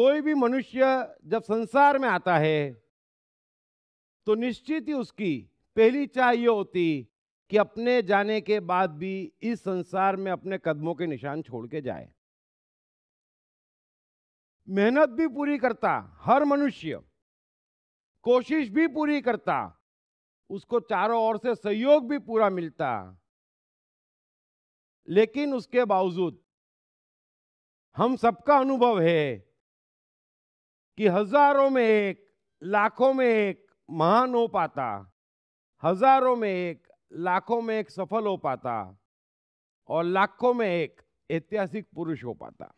कोई भी मनुष्य जब संसार में आता है तो निश्चित ही उसकी पहली चाह ये होती कि अपने जाने के बाद भी इस संसार में अपने कदमों के निशान छोड़ के जाए मेहनत भी पूरी करता हर मनुष्य कोशिश भी पूरी करता उसको चारों ओर से सहयोग भी पूरा मिलता लेकिन उसके बावजूद हम सबका अनुभव है कि हजारों में एक लाखों में एक महान हो पाता हजारों में एक लाखों में एक सफल हो पाता और लाखों में एक ऐतिहासिक पुरुष हो पाता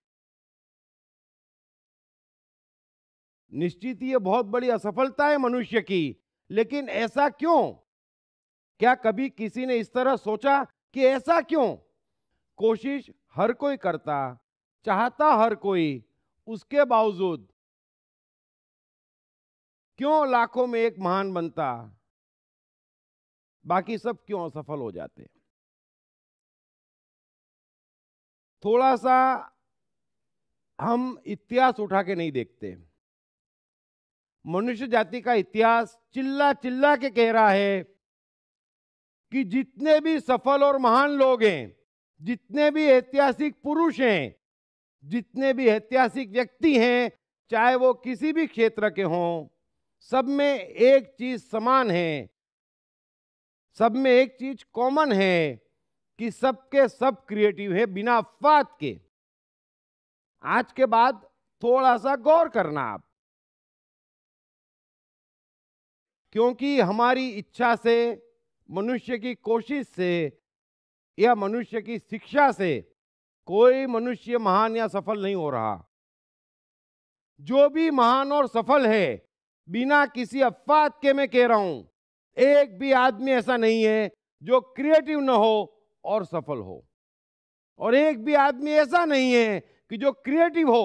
निश्चित ही यह बहुत बड़ी असफलता है मनुष्य की लेकिन ऐसा क्यों क्या कभी किसी ने इस तरह सोचा कि ऐसा क्यों कोशिश हर कोई करता चाहता हर कोई उसके बावजूद क्यों लाखों में एक महान बनता बाकी सब क्यों असफल हो जाते थोड़ा सा हम इतिहास उठा के नहीं देखते मनुष्य जाति का इतिहास चिल्ला चिल्ला के कह रहा है कि जितने भी सफल और महान लोग हैं जितने भी ऐतिहासिक पुरुष हैं जितने भी ऐतिहासिक व्यक्ति हैं चाहे वो किसी भी क्षेत्र के हों सब में एक चीज समान है सब में एक चीज कॉमन है कि सबके सब क्रिएटिव है बिना अफवाद के आज के बाद थोड़ा सा गौर करना आप क्योंकि हमारी इच्छा से मनुष्य की कोशिश से या मनुष्य की शिक्षा से कोई मनुष्य महान या सफल नहीं हो रहा जो भी महान और सफल है बिना किसी अफवाह के मैं कह रहा हूं एक भी आदमी ऐसा नहीं है जो क्रिएटिव ना हो और सफल हो और एक भी आदमी ऐसा नहीं है कि जो क्रिएटिव हो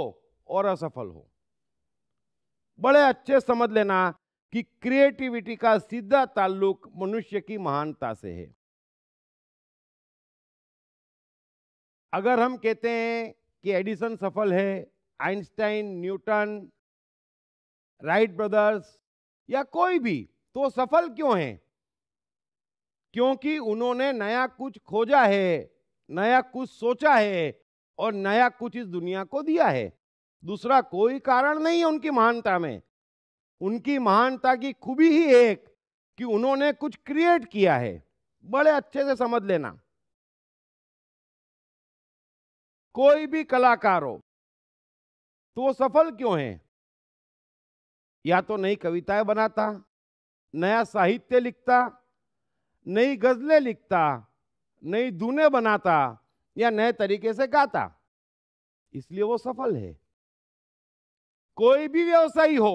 और असफल हो बड़े अच्छे समझ लेना कि क्रिएटिविटी का सीधा ताल्लुक मनुष्य की महानता से है अगर हम कहते हैं कि एडिसन सफल है आइंस्टाइन न्यूटन राइट ब्रदर्स या कोई भी तो सफल क्यों हैं क्योंकि उन्होंने नया कुछ खोजा है नया कुछ सोचा है और नया कुछ इस दुनिया को दिया है दूसरा कोई कारण नहीं है उनकी महानता में उनकी महानता की खूबी ही एक कि उन्होंने कुछ क्रिएट किया है बड़े अच्छे से समझ लेना कोई भी कलाकार हो तो वो सफल क्यों है या तो नई कविताएं बनाता नया साहित्य लिखता नई गज़लें लिखता नई दूने बनाता या नए तरीके से गाता इसलिए वो सफल है कोई भी व्यवसायी हो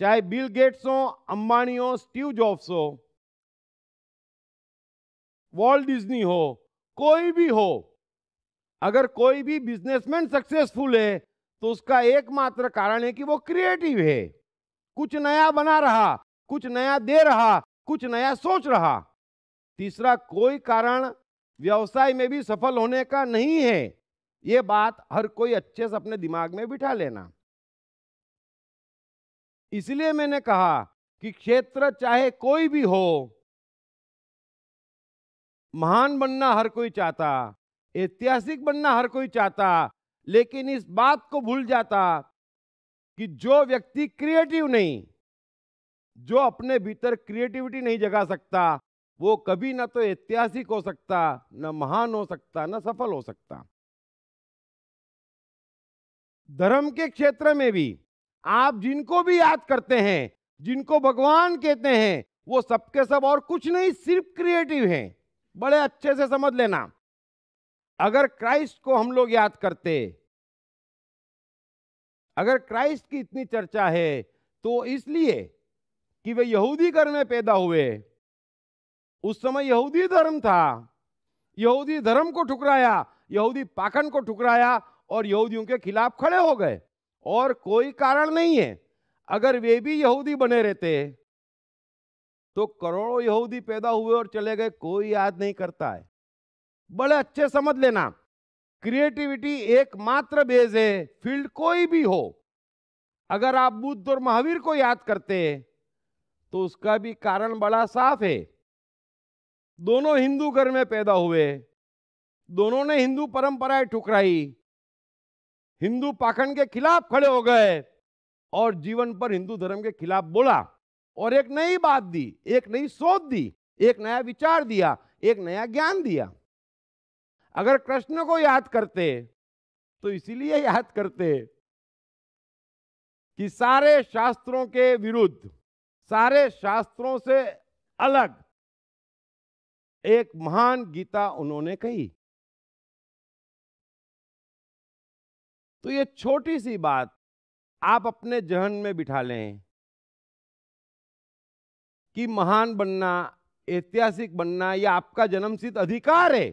चाहे बिल गेट्स हो अंबानी हो स्टीव जॉब्स हो वॉल्ट डिज्नी हो कोई भी हो अगर कोई भी बिजनेसमैन सक्सेसफुल है तो उसका एकमात्र कारण है कि वो क्रिएटिव है कुछ नया बना रहा कुछ नया दे रहा कुछ नया सोच रहा तीसरा कोई कारण व्यवसाय में भी सफल होने का नहीं है ये बात हर कोई अच्छे से अपने दिमाग में बिठा लेना इसलिए मैंने कहा कि क्षेत्र चाहे कोई भी हो महान बनना हर कोई चाहता ऐतिहासिक बनना हर कोई चाहता लेकिन इस बात को भूल जाता कि जो व्यक्ति क्रिएटिव नहीं जो अपने भीतर क्रिएटिविटी नहीं जगा सकता वो कभी ना तो ऐतिहासिक हो सकता ना महान हो सकता ना सफल हो सकता धर्म के क्षेत्र में भी आप जिनको भी याद करते हैं जिनको भगवान कहते हैं वो सबके सब और कुछ नहीं सिर्फ क्रिएटिव हैं बड़े अच्छे से समझ लेना अगर क्राइस्ट को हम लोग याद करते अगर क्राइस्ट की इतनी चर्चा है तो इसलिए कि वे यहूदी घर में पैदा हुए उस समय यहूदी धर्म था यहूदी धर्म को ठुकराया यहूदी पाखंड को ठुकराया और यहूदियों के खिलाफ खड़े हो गए और कोई कारण नहीं है अगर वे भी यहूदी बने रहते तो करोड़ों यहूदी पैदा हुए और चले गए कोई याद नहीं करता है बड़े अच्छे समझ लेना क्रिएटिविटी एकमात्र बेज है फील्ड कोई भी हो अगर आप बुद्ध और महावीर को याद करते तो उसका भी कारण बड़ा साफ है दोनों हिंदू घर में पैदा हुए दोनों ने हिंदू परंपराएं ठुकराई हिंदू पाखंड के खिलाफ खड़े हो गए और जीवन पर हिंदू धर्म के खिलाफ बोला और एक नई बात दी एक नई सोच दी एक नया विचार दिया एक नया ज्ञान दिया अगर कृष्ण को याद करते तो इसीलिए याद करते कि सारे शास्त्रों के विरुद्ध सारे शास्त्रों से अलग एक महान गीता उन्होंने कही तो ये छोटी सी बात आप अपने जहन में बिठा लें कि महान बनना ऐतिहासिक बनना यह आपका जन्मसिद्ध अधिकार है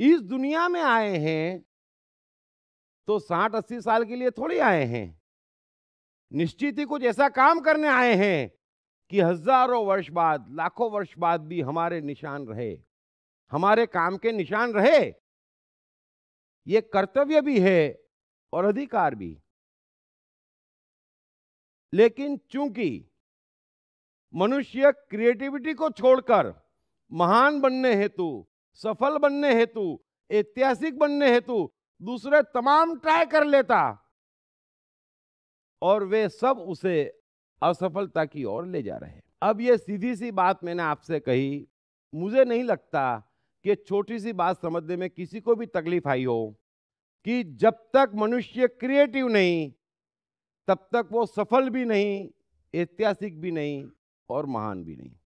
इस दुनिया में आए हैं तो साठ अस्सी साल के लिए थोड़ी आए हैं निश्चित ही कुछ ऐसा काम करने आए हैं कि हजारों वर्ष बाद लाखों वर्ष बाद भी हमारे निशान रहे हमारे काम के निशान रहे ये कर्तव्य भी है और अधिकार भी लेकिन चूंकि मनुष्य क्रिएटिविटी को छोड़कर महान बनने हेतु सफल बनने हेतु ऐतिहासिक बनने हेतु दूसरे तमाम ट्राई कर लेता और वे सब उसे असफलता की ओर ले जा रहे अब यह सीधी सी बात मैंने आपसे कही मुझे नहीं लगता कि छोटी सी बात समझने में किसी को भी तकलीफ आई हो कि जब तक मनुष्य क्रिएटिव नहीं तब तक वो सफल भी नहीं ऐतिहासिक भी नहीं और महान भी नहीं